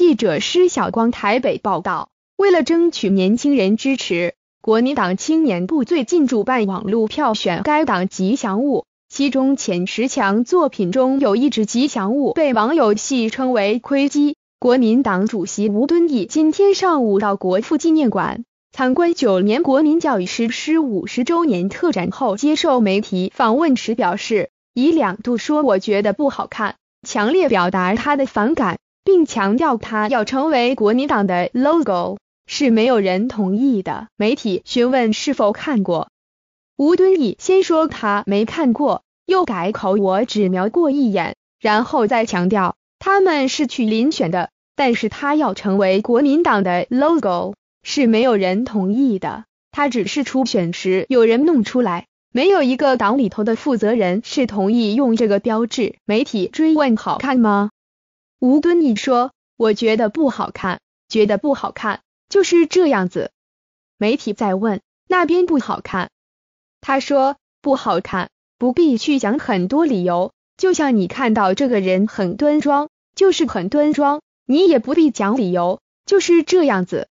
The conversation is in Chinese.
记者施晓光台北报道，为了争取年轻人支持，国民党青年部最近主办网络票选该党吉祥物，其中前十强作品中有一只吉祥物被网友戏称为“窥鸡”。国民党主席吴敦义今天上午到国父纪念馆参观九年国民教育实施五十周年特展后，接受媒体访问时表示，以两度说我觉得不好看，强烈表达他的反感。并强调他要成为国民党的 logo 是没有人同意的。媒体询问是否看过，吴敦义先说他没看过，又改口我只瞄过一眼，然后再强调他们是去遴选的，但是他要成为国民党的 logo 是没有人同意的。他只是初选时有人弄出来，没有一个党里头的负责人是同意用这个标志。媒体追问好看吗？吴敦义说：“我觉得不好看，觉得不好看就是这样子。”媒体在问那边不好看，他说不好看，不必去讲很多理由。就像你看到这个人很端庄，就是很端庄，你也不必讲理由，就是这样子。